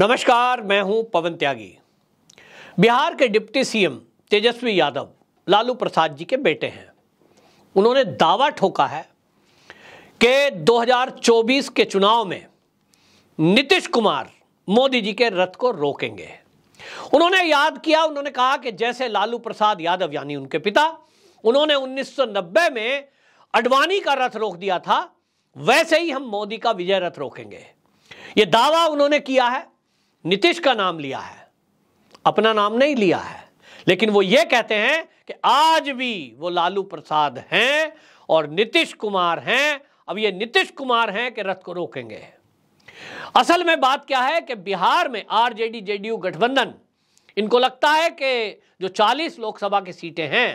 नमस्कार मैं हूं पवन त्यागी बिहार के डिप्टी सीएम तेजस्वी यादव लालू प्रसाद जी के बेटे हैं उन्होंने दावा ठोका है कि 2024 के चुनाव में नीतीश कुमार मोदी जी के रथ को रोकेंगे उन्होंने याद किया उन्होंने कहा कि जैसे लालू प्रसाद यादव यानी उनके पिता उन्होंने 1990 में अडवाणी का रथ रोक दिया था वैसे ही हम मोदी का विजय रथ रोकेंगे ये दावा उन्होंने किया है नीतीश का नाम लिया है अपना नाम नहीं लिया है लेकिन वो ये कहते हैं कि आज भी वो लालू प्रसाद हैं और नीतीश कुमार हैं अब ये नीतीश कुमार हैं कि रथ को रोकेंगे असल में बात क्या है कि बिहार में आरजेडी जेडीयू गठबंधन इनको लगता है कि जो 40 लोकसभा की सीटें हैं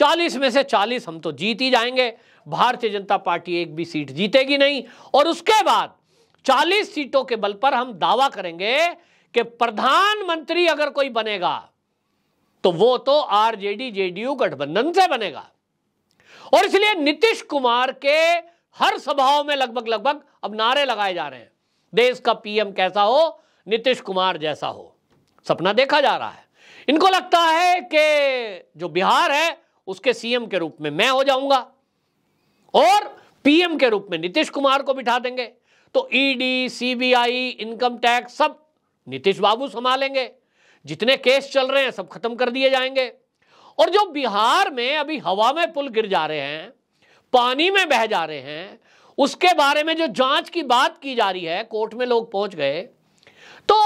40 में से 40 हम तो जीत ही जाएंगे भारतीय जनता पार्टी एक भी सीट जीतेगी नहीं और उसके बाद चालीस सीटों के बल पर हम दावा करेंगे कि प्रधानमंत्री अगर कोई बनेगा तो वो तो आरजेडी जेडीयू गठबंधन से बनेगा और इसलिए नीतीश कुमार के हर सभाओं में लगभग लगभग अब नारे लगाए जा रहे हैं देश का पीएम कैसा हो नीतीश कुमार जैसा हो सपना देखा जा रहा है इनको लगता है कि जो बिहार है उसके सीएम के रूप में मैं हो जाऊंगा और पीएम के रूप में नीतीश कुमार को बिठा देंगे तो ईडी सीबीआई इनकम टैक्स सब नीतीश बाबू संभालेंगे जितने केस चल रहे हैं सब खत्म कर दिए जाएंगे और जो बिहार में अभी हवा में पुल गिर जा रहे हैं पानी में बह जा रहे हैं उसके बारे में जो जांच की बात की जा रही है कोर्ट में लोग पहुंच गए तो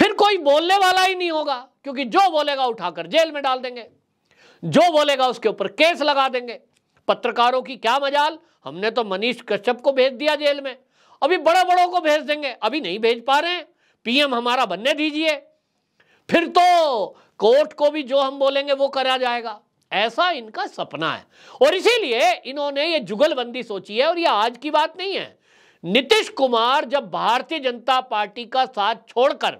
फिर कोई बोलने वाला ही नहीं होगा क्योंकि जो बोलेगा उठाकर जेल में डाल देंगे जो बोलेगा उसके ऊपर केस लगा देंगे पत्रकारों की क्या मजाल हमने तो मनीष कश्यप को भेज दिया जेल में अभी बड़े बड़ों को भेज देंगे अभी नहीं भेज पा रहे पीएम हमारा बनने दीजिए फिर तो कोर्ट को भी जो हम बोलेंगे वो करा जाएगा ऐसा इनका सपना है और इसीलिए इन्होंने ये जुगलबंदी सोची है और ये आज की बात नहीं है नीतीश कुमार जब भारतीय जनता पार्टी का साथ छोड़कर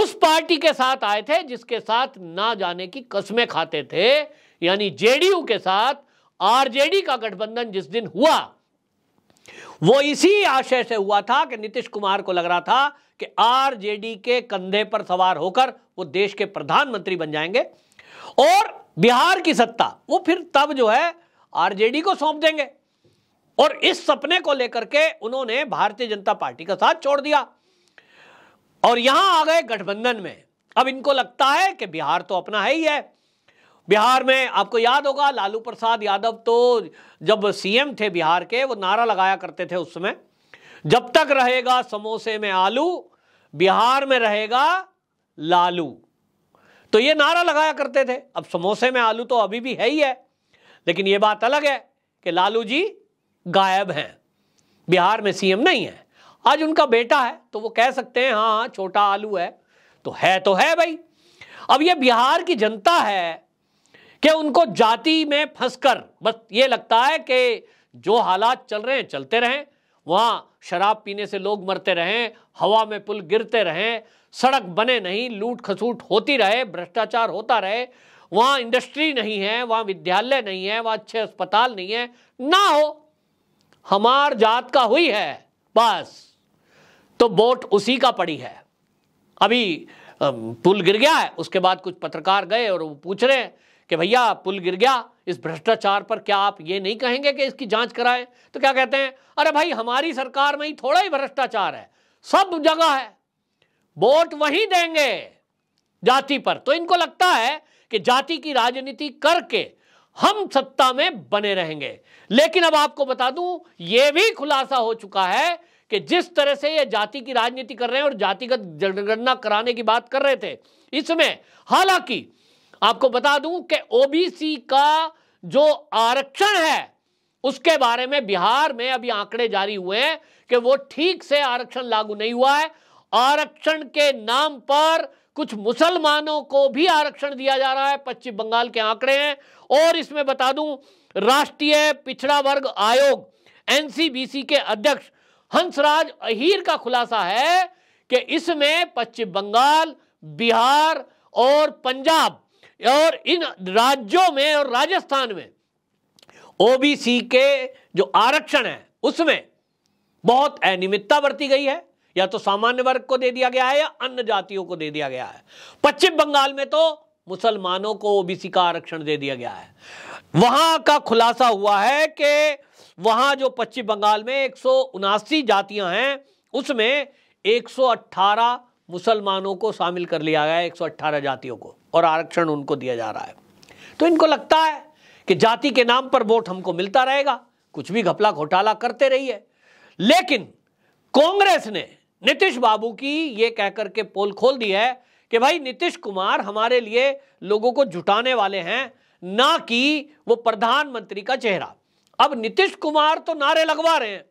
उस पार्टी के साथ आए थे जिसके साथ ना जाने की कस्में खाते थे यानी जेडीयू के साथ आरजेडी का गठबंधन जिस दिन हुआ वो इसी आशय से हुआ था कि नीतीश कुमार को लग रहा था कि आरजेडी के कंधे पर सवार होकर वो देश के प्रधानमंत्री बन जाएंगे और बिहार की सत्ता वो फिर तब जो है आरजेडी को सौंप देंगे और इस सपने को लेकर के उन्होंने भारतीय जनता पार्टी का साथ छोड़ दिया और यहां आ गए गठबंधन में अब इनको लगता है कि बिहार तो अपना है ही है बिहार में आपको याद होगा लालू प्रसाद यादव तो जब सीएम थे बिहार के वो नारा लगाया करते थे उस समय जब तक रहेगा समोसे में आलू बिहार में रहेगा लालू तो ये नारा लगाया करते थे अब समोसे में आलू तो अभी भी है ही है लेकिन ये बात अलग है कि लालू जी गायब हैं बिहार में सीएम नहीं है आज उनका बेटा है तो वो कह सकते हैं हाँ हाँ छोटा आलू है तो है तो है भाई अब ये बिहार की जनता है कि उनको जाति में फंसकर बस ये लगता है कि जो हालात चल रहे हैं चलते रहें वहाँ शराब पीने से लोग मरते रहें हवा में पुल गिरते रहें सड़क बने नहीं लूट खसूट होती रहे भ्रष्टाचार होता रहे वहाँ इंडस्ट्री नहीं है वहाँ विद्यालय नहीं है वहाँ अच्छे अस्पताल नहीं है ना हो हमार जात का हुई है बस तो वोट उसी का पड़ी है अभी पुल गिर गया है उसके बाद कुछ पत्रकार गए और वो पूछ रहे हैं कि भैया पुल गिर गया इस भ्रष्टाचार पर क्या आप ये नहीं कहेंगे कि इसकी जांच कराएं तो क्या कहते हैं अरे भाई हमारी सरकार में ही थोड़ा ही भ्रष्टाचार है सब जगह है वोट वहीं देंगे जाति पर तो इनको लगता है कि जाति की राजनीति करके हम सत्ता में बने रहेंगे लेकिन अब आपको बता दूं यह भी खुलासा हो चुका है कि जिस तरह से ये जाति की राजनीति कर रहे हैं और जातिगत जनगणना कराने की बात कर रहे थे इसमें हालांकि आपको बता दूं कि ओबीसी का जो आरक्षण है उसके बारे में बिहार में अभी आंकड़े जारी हुए हैं कि वो ठीक से आरक्षण लागू नहीं हुआ है आरक्षण के नाम पर कुछ मुसलमानों को भी आरक्षण दिया जा रहा है पश्चिम बंगाल के आंकड़े हैं और इसमें बता दूं राष्ट्रीय पिछड़ा वर्ग आयोग एनसीबीसी के अध्यक्ष हंसराज अहीर का खुलासा है कि इसमें पश्चिम बंगाल बिहार और पंजाब और इन राज्यों में और राजस्थान में ओबीसी के जो आरक्षण है उसमें बहुत अनियमितता बरती गई है या तो सामान्य वर्ग को दे दिया गया है या अन्य जातियों को दे दिया गया है पश्चिम बंगाल में तो मुसलमानों को ओबीसी का आरक्षण दे दिया गया है वहां का खुलासा हुआ है कि वहां जो पश्चिम बंगाल में एक जातियां हैं उसमें 118 मुसलमानों को शामिल कर लिया गया है जातियों को और आरक्षण उनको दिया जा रहा है तो इनको लगता है कि जाति के नाम पर वोट हमको मिलता रहेगा कुछ भी घपला घोटाला करते रहिए लेकिन कांग्रेस ने नीतीश बाबू की कह कहकर के पोल खोल दी है कि भाई नीतीश कुमार हमारे लिए लोगों को जुटाने वाले हैं ना कि वो प्रधानमंत्री का चेहरा अब नीतीश कुमार तो नारे लगवा रहे हैं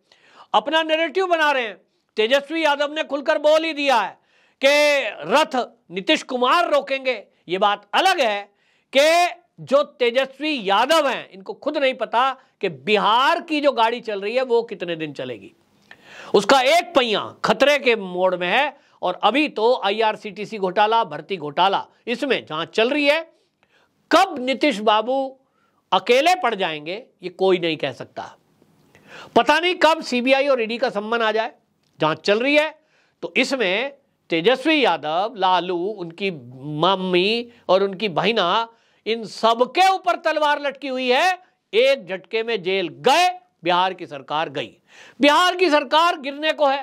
अपना नेरेटिव बना रहे हैं तेजस्वी यादव ने खुलकर बोल ही दिया है कि रथ नीतीश कुमार रोकेंगे ये बात अलग है कि जो तेजस्वी यादव हैं इनको खुद नहीं पता कि बिहार की जो गाड़ी चल रही है वो कितने दिन चलेगी उसका एक पहिया खतरे के मोड़ में है और अभी तो आईआरसीटीसी घोटाला भर्ती घोटाला इसमें जहां चल रही है कब नीतीश बाबू अकेले पड़ जाएंगे ये कोई नहीं कह सकता पता नहीं कब सीबीआई और ईडी e का संबंध आ जाए जहां चल रही है तो इसमें तेजस्वी यादव लालू उनकी मम्मी और उनकी बहिना इन सबके ऊपर तलवार लटकी हुई है एक झटके में जेल गए बिहार की सरकार गई बिहार की सरकार गिरने को है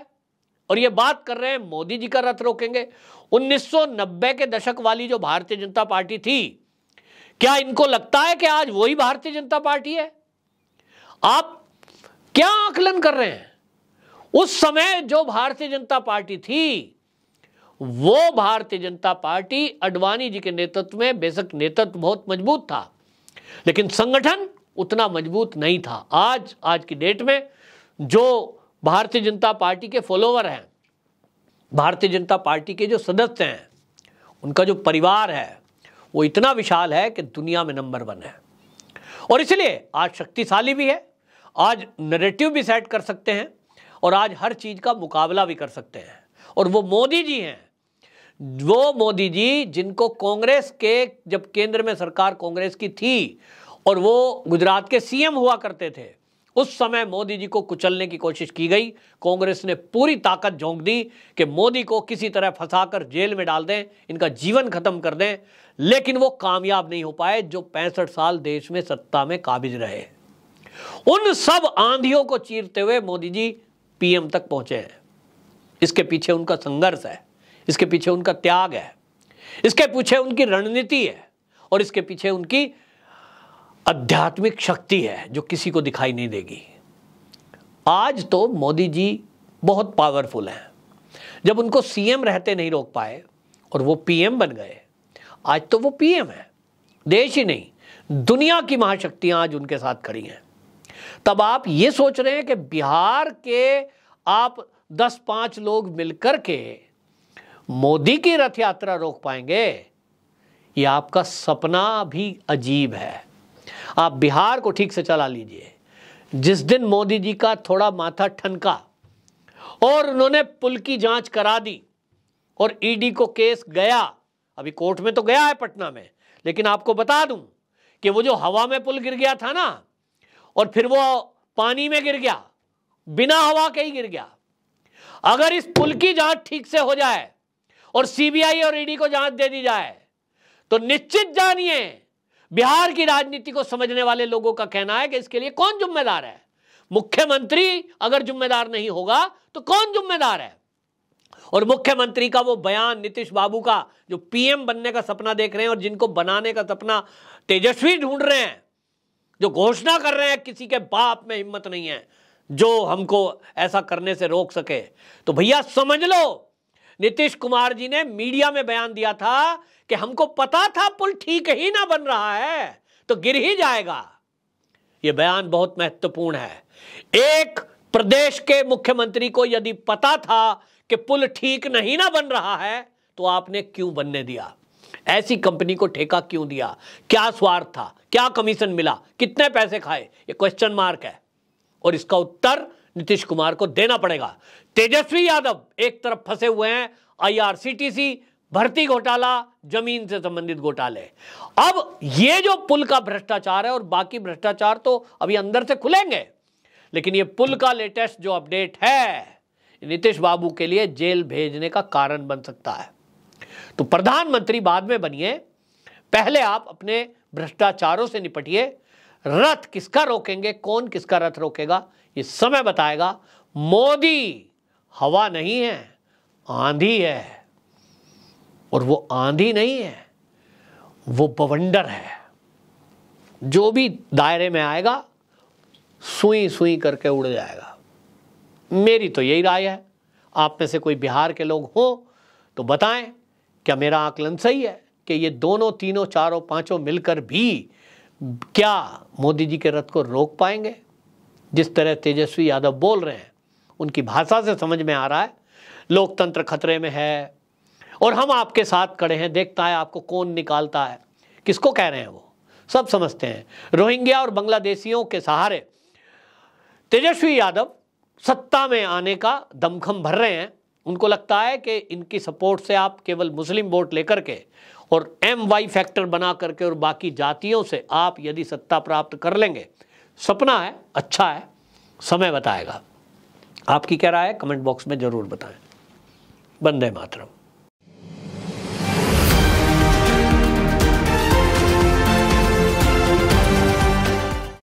और ये बात कर रहे हैं मोदी जी का रथ रोकेंगे 1990 के दशक वाली जो भारतीय जनता पार्टी थी क्या इनको लगता है कि आज वही भारतीय जनता पार्टी है आप क्या आकलन कर रहे हैं उस समय जो भारतीय जनता पार्टी थी वो भारतीय जनता पार्टी अडवाणी जी के नेतृत्व में बेशक नेतृत्व बहुत मजबूत था लेकिन संगठन उतना मजबूत नहीं था आज आज की डेट में जो भारतीय जनता पार्टी के फॉलोवर हैं भारतीय जनता पार्टी के जो सदस्य हैं उनका जो परिवार है वो इतना विशाल है कि दुनिया में नंबर वन है और इसलिए आज शक्तिशाली भी है आज नरेटिव भी सेट कर सकते हैं और आज हर चीज़ का मुकाबला भी कर सकते हैं और वो मोदी जी हैं वो मोदी जी जिनको कांग्रेस के जब केंद्र में सरकार कांग्रेस की थी और वो गुजरात के सीएम हुआ करते थे उस समय मोदी जी को कुचलने की कोशिश की गई कांग्रेस ने पूरी ताकत झोंक दी कि मोदी को किसी तरह फंसाकर जेल में डाल दें इनका जीवन खत्म कर दें लेकिन वो कामयाब नहीं हो पाए जो पैंसठ साल देश में सत्ता में काबिज रहे उन सब आंधियों को चीरते हुए मोदी जी पीएम तक पहुंचे हैं इसके पीछे उनका संघर्ष है इसके पीछे उनका त्याग है इसके पीछे उनकी रणनीति है और इसके पीछे उनकी आध्यात्मिक शक्ति है जो किसी को दिखाई नहीं देगी आज तो मोदी जी बहुत पावरफुल हैं जब उनको सीएम रहते नहीं रोक पाए और वो पीएम बन गए आज तो वो पीएम है देश ही नहीं दुनिया की महाशक्तियां आज उनके साथ खड़ी हैं तब आप ये सोच रहे हैं कि बिहार के आप दस पांच लोग मिलकर के मोदी की रथ यात्रा रोक पाएंगे ये आपका सपना भी अजीब है आप बिहार को ठीक से चला लीजिए जिस दिन मोदी जी का थोड़ा माथा ठनका और उन्होंने पुल की जांच करा दी और ईडी को केस गया अभी कोर्ट में तो गया है पटना में लेकिन आपको बता दूं कि वो जो हवा में पुल गिर गया था ना और फिर वो पानी में गिर गया बिना हवा के ही गिर गया अगर इस पुल की जांच ठीक से हो जाए और सीबीआई और ईडी e को जांच दे दी जाए तो निश्चित जानिए बिहार की राजनीति को समझने वाले लोगों का कहना है कि इसके लिए कौन जिम्मेदार है मुख्यमंत्री अगर जिम्मेदार नहीं होगा तो कौन जिम्मेदार है और मुख्यमंत्री का वो बयान नीतीश बाबू का जो पीएम बनने का सपना देख रहे हैं और जिनको बनाने का सपना तेजस्वी ढूंढ रहे हैं जो घोषणा कर रहे हैं किसी के बाप में हिम्मत नहीं है जो हमको ऐसा करने से रोक सके तो भैया समझ लो नीतीश कुमार जी ने मीडिया में बयान दिया था कि हमको पता था पुल ठीक ही ना बन रहा है तो गिर ही जाएगा यह बयान बहुत महत्वपूर्ण है एक प्रदेश के मुख्यमंत्री को यदि पता था कि पुल ठीक नहीं ना बन रहा है तो आपने क्यों बनने दिया ऐसी कंपनी को ठेका क्यों दिया क्या स्वार्थ था क्या कमीशन मिला कितने पैसे खाए ये क्वेश्चन मार्क है और इसका उत्तर नीतीश कुमार को देना पड़ेगा तेजस्वी यादव एक तरफ फंसे हुए हैं आईआरसीटीसी भर्ती घोटाला जमीन से संबंधित घोटाले अब ये जो पुल का भ्रष्टाचार है और बाकी भ्रष्टाचार तो अभी अंदर से खुलेंगे लेकिन ये पुल का लेटेस्ट जो अपडेट है नीतीश बाबू के लिए जेल भेजने का कारण बन सकता है तो प्रधानमंत्री बाद में बनिए पहले आप अपने भ्रष्टाचारों से निपटिए रथ किसका रोकेंगे कौन किसका रथ रोकेगा ये समय बताएगा मोदी हवा नहीं है आंधी है और वो आंधी नहीं है वो बवंडर है जो भी दायरे में आएगा सुई सुई करके उड़ जाएगा मेरी तो यही राय है आप में से कोई बिहार के लोग हों तो बताएं क्या मेरा आकलन सही है कि ये दोनों तीनों चारों पांचों मिलकर भी क्या मोदी जी के रथ को रोक पाएंगे जिस तरह तेजस्वी यादव बोल रहे हैं उनकी भाषा से समझ में आ रहा है लोकतंत्र खतरे में है और हम आपके साथ खड़े हैं देखता है आपको कौन निकालता है किसको कह रहे हैं वो सब समझते हैं रोहिंग्या और बांग्लादेशियों के सहारे तेजस्वी यादव सत्ता में आने का दमखम भर रहे हैं उनको लगता है कि इनकी सपोर्ट से आप केवल मुस्लिम वोट लेकर के और एम वाई फैक्टर बना करके और बाकी जातियों से आप यदि सत्ता प्राप्त कर लेंगे सपना है अच्छा है समय बताएगा आपकी क्या राय है कमेंट बॉक्स में ज़रूर बताएं बंदे मातरम